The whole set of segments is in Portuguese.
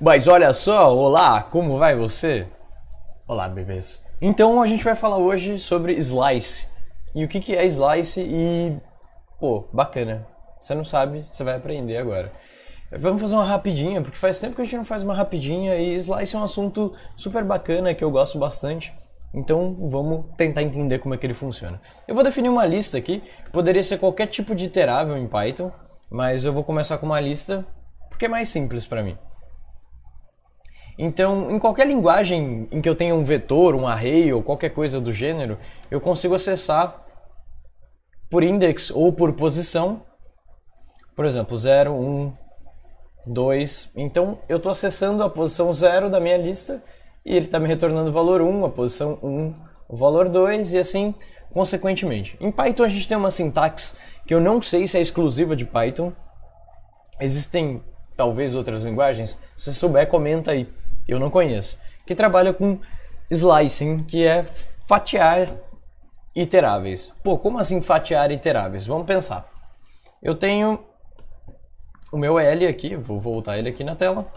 Mas olha só, olá, como vai você? Olá, bebês. Então a gente vai falar hoje sobre slice. E o que, que é slice e. pô, bacana. Você não sabe, você vai aprender agora. Vamos fazer uma rapidinha, porque faz tempo que a gente não faz uma rapidinha e slice é um assunto super bacana que eu gosto bastante. Então vamos tentar entender como é que ele funciona. Eu vou definir uma lista aqui, poderia ser qualquer tipo de iterável em Python, mas eu vou começar com uma lista porque é mais simples para mim. Então, em qualquer linguagem em que eu tenha um vetor, um array ou qualquer coisa do gênero, eu consigo acessar por index ou por posição. Por exemplo, 0, 1, 2. Então, eu estou acessando a posição 0 da minha lista e ele está me retornando o valor 1, a posição 1, o valor 2 e assim consequentemente. Em Python, a gente tem uma sintaxe que eu não sei se é exclusiva de Python. Existem talvez outras linguagens. Se souber, comenta aí eu não conheço, que trabalha com slicing, que é fatiar iteráveis. Pô, como assim fatiar iteráveis? Vamos pensar. Eu tenho o meu L aqui, vou voltar ele aqui na tela.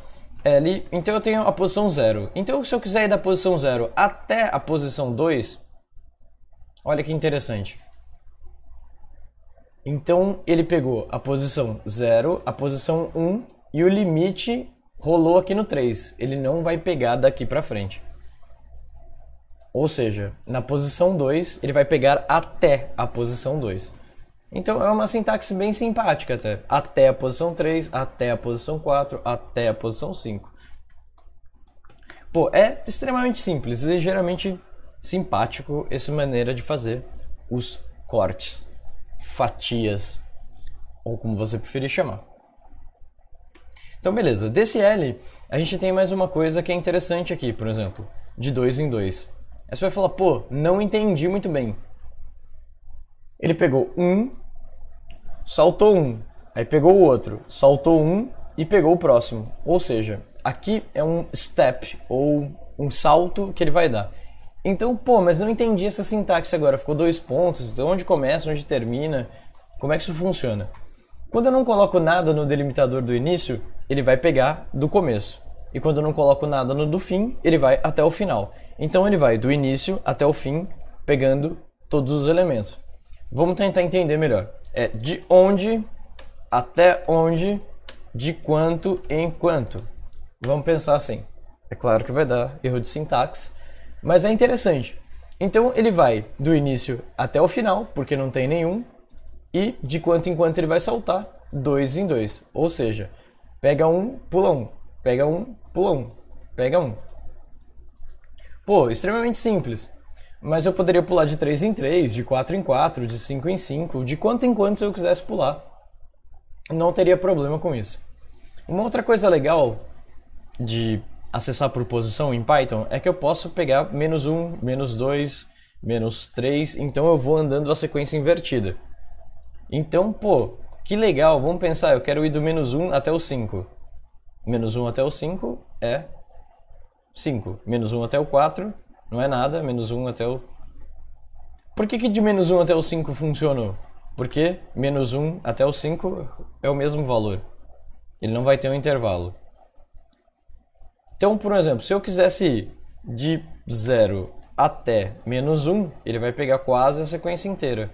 L, então eu tenho a posição 0. Então se eu quiser ir da posição 0 até a posição 2, olha que interessante. Então ele pegou a posição 0, a posição 1 um, e o limite rolou aqui no 3, ele não vai pegar daqui para frente. Ou seja, na posição 2, ele vai pegar até a posição 2. Então é uma sintaxe bem simpática até. Até a posição 3, até a posição 4, até a posição 5. Pô, é extremamente simples, ligeiramente simpático essa maneira de fazer os cortes, fatias, ou como você preferir chamar. Então, beleza. Desse L, a gente tem mais uma coisa que é interessante aqui, por exemplo, de dois em dois. Aí você vai falar, pô, não entendi muito bem. Ele pegou um, saltou um, aí pegou o outro, saltou um e pegou o próximo. Ou seja, aqui é um step ou um salto que ele vai dar. Então, pô, mas não entendi essa sintaxe agora. Ficou dois pontos, de então, onde começa, onde termina, como é que isso funciona? Quando eu não coloco nada no delimitador do início, ele vai pegar do começo. E quando eu não coloco nada no do fim, ele vai até o final. Então ele vai do início até o fim, pegando todos os elementos. Vamos tentar entender melhor. É de onde até onde, de quanto em quanto. Vamos pensar assim. É claro que vai dar erro de sintaxe, mas é interessante. Então ele vai do início até o final, porque não tem nenhum, e de quanto em quanto ele vai saltar, dois em dois. Ou seja, Pega um, pula um. Pega um, pula um. Pega um. Pô, extremamente simples. Mas eu poderia pular de 3 em 3, de 4 em 4, de 5 em 5, de quanto em quanto eu quisesse pular. Não teria problema com isso. Uma outra coisa legal de acessar por posição em Python é que eu posso pegar menos 1, menos 2, menos 3, então eu vou andando a sequência invertida. Então, pô, que legal, vamos pensar, eu quero ir do menos 1 até o 5. Menos 1 até o 5 é 5. Menos 1 até o 4 não é nada, menos 1 até o... Por que, que de menos 1 até o 5 funcionou? Porque menos 1 até o 5 é o mesmo valor. Ele não vai ter um intervalo. Então, por exemplo, se eu quisesse ir de 0 até menos 1, ele vai pegar quase a sequência inteira.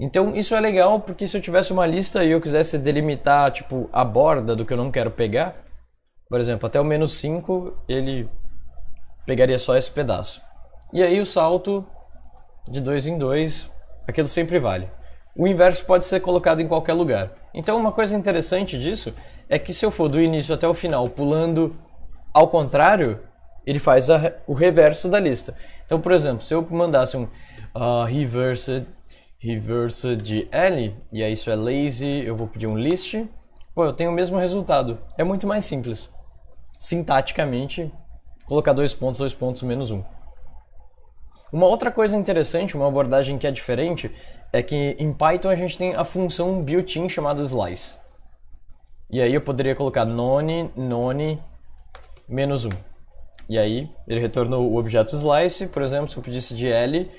Então isso é legal porque se eu tivesse uma lista e eu quisesse delimitar tipo a borda do que eu não quero pegar, por exemplo, até o menos 5 ele pegaria só esse pedaço. E aí o salto de 2 em 2, aquilo sempre vale. O inverso pode ser colocado em qualquer lugar. Então uma coisa interessante disso é que se eu for do início até o final pulando ao contrário, ele faz a, o reverso da lista. Então, por exemplo, se eu mandasse um uh, ah, reversed reverse de L, e aí isso é lazy, eu vou pedir um list, pô, eu tenho o mesmo resultado. É muito mais simples. Sintaticamente, colocar dois pontos, dois pontos, menos um. Uma outra coisa interessante, uma abordagem que é diferente, é que em Python a gente tem a função built-in chamada slice. E aí eu poderia colocar none, none, menos um. E aí ele retornou o objeto slice, por exemplo, se eu pedisse de L,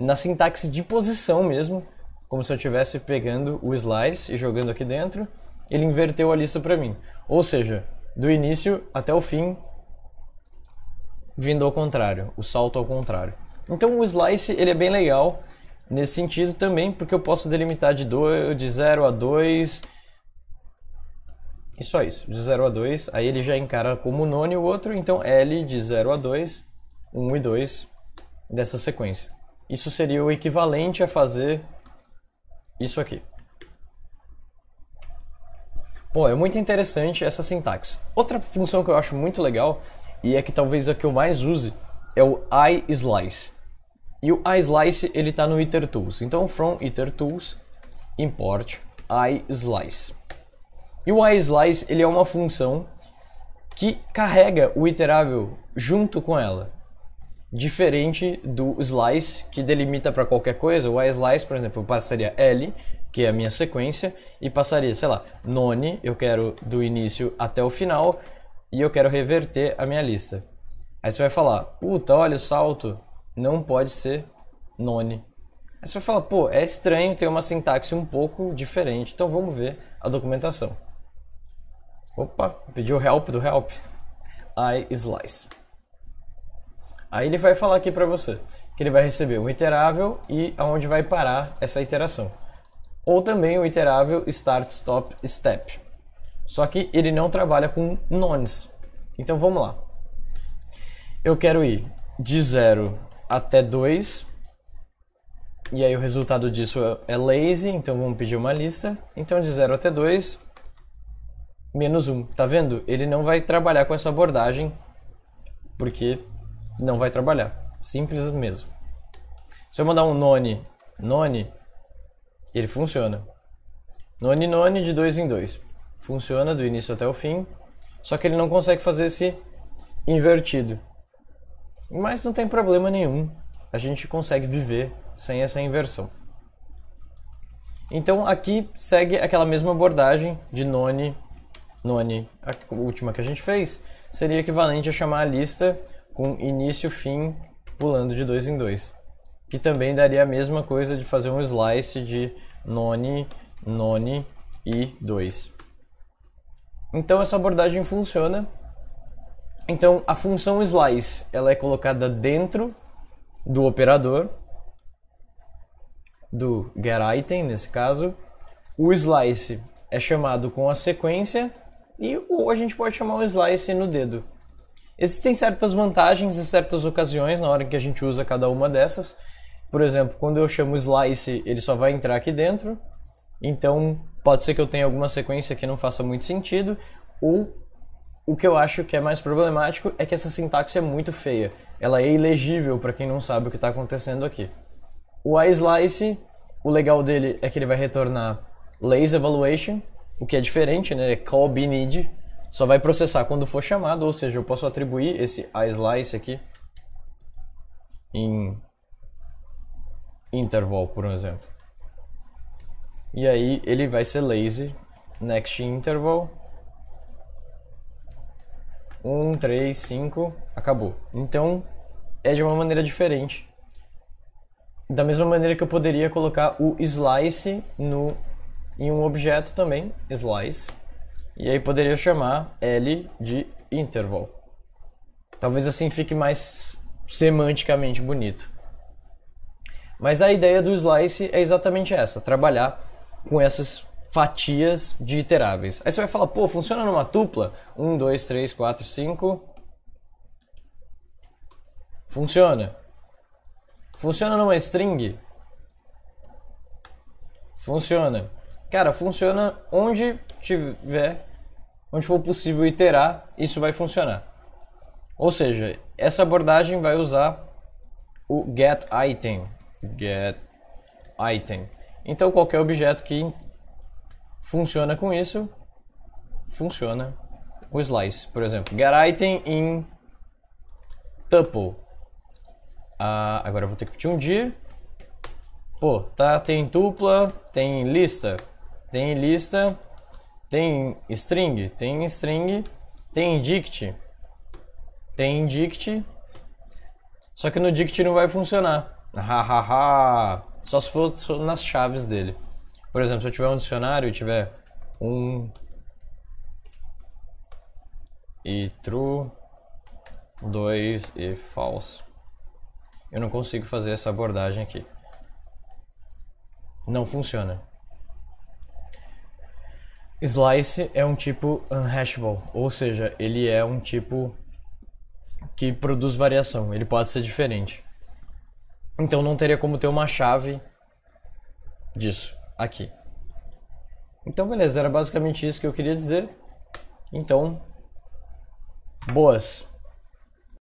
na sintaxe de posição mesmo, como se eu estivesse pegando o slice e jogando aqui dentro, ele inverteu a lista para mim. Ou seja, do início até o fim, vindo ao contrário, o salto ao contrário. Então o slice ele é bem legal nesse sentido também, porque eu posso delimitar de 0 de a 2 e só isso, de 0 a 2, aí ele já encara como nono o outro, então L de 0 a 2, 1 um e 2 dessa sequência. Isso seria o equivalente a fazer isso aqui. Bom, é muito interessante essa sintaxe. Outra função que eu acho muito legal, e é que talvez a que eu mais use, é o iSlice. E o iSlice ele está no itertools. Então, from itertools, import iSlice. E o iSlice ele é uma função que carrega o iterável junto com ela diferente do slice, que delimita para qualquer coisa. O slice, por exemplo, eu passaria L, que é a minha sequência, e passaria, sei lá, none, eu quero do início até o final, e eu quero reverter a minha lista. Aí você vai falar, puta, olha o salto, não pode ser none. Aí você vai falar, pô, é estranho ter uma sintaxe um pouco diferente, então vamos ver a documentação. Opa, pediu help do help. I slice. Aí ele vai falar aqui para você que ele vai receber um iterável e aonde vai parar essa iteração. Ou também o iterável start, stop, step. Só que ele não trabalha com nones. Então vamos lá. Eu quero ir de 0 até 2. E aí o resultado disso é lazy, então vamos pedir uma lista. Então de 0 até 2, menos 1. Um. Tá vendo? Ele não vai trabalhar com essa abordagem, porque não vai trabalhar. Simples mesmo. Se eu mandar um none, none, ele funciona. None, none de dois em dois. Funciona do início até o fim, só que ele não consegue fazer esse invertido. Mas não tem problema nenhum. A gente consegue viver sem essa inversão. Então aqui segue aquela mesma abordagem de none, none, a última que a gente fez, seria equivalente a chamar a lista com início e fim pulando de dois em dois. Que também daria a mesma coisa de fazer um slice de none, none e 2. Então essa abordagem funciona. Então a função slice ela é colocada dentro do operador do getItem nesse caso. O slice é chamado com a sequência e ou a gente pode chamar o slice no dedo. Existem certas vantagens e certas ocasiões na hora que a gente usa cada uma dessas. Por exemplo, quando eu chamo slice, ele só vai entrar aqui dentro. Então, pode ser que eu tenha alguma sequência que não faça muito sentido. Ou o que eu acho que é mais problemático é que essa sintaxe é muito feia. Ela é ilegível para quem não sabe o que está acontecendo aqui. O iSlice, o legal dele é que ele vai retornar lazy evaluation, o que é diferente, né? É call be need, só vai processar quando for chamado, ou seja, eu posso atribuir esse a slice aqui em interval, por exemplo. E aí ele vai ser lazy next interval 1 3 5 acabou. Então é de uma maneira diferente. Da mesma maneira que eu poderia colocar o slice no em um objeto também, slice e aí poderia chamar L de interval. Talvez assim fique mais semanticamente bonito. Mas a ideia do slice é exatamente essa: trabalhar com essas fatias de iteráveis. Aí você vai falar, pô, funciona numa tupla? 1, 2, 3, 4, 5. Funciona. Funciona numa string? Funciona. Cara, funciona onde tiver onde for possível iterar, isso vai funcionar. Ou seja, essa abordagem vai usar o get item, get item. Então qualquer objeto que funciona com isso, funciona o slice. Por exemplo, get item in tuple. Ah, agora eu vou ter que pedir um dir. Pô, tá, tem tupla, tem lista. Tem lista, tem string? Tem string. Tem dict. Tem dict. Só que no dict não vai funcionar. Hahaha. Só se for nas chaves dele. Por exemplo, se eu tiver um dicionário e tiver um e true, dois e false. Eu não consigo fazer essa abordagem aqui. Não funciona. Slice é um tipo unhashable, ou seja, ele é um tipo que produz variação, ele pode ser diferente. Então não teria como ter uma chave disso aqui. Então beleza, era basicamente isso que eu queria dizer. Então, boas.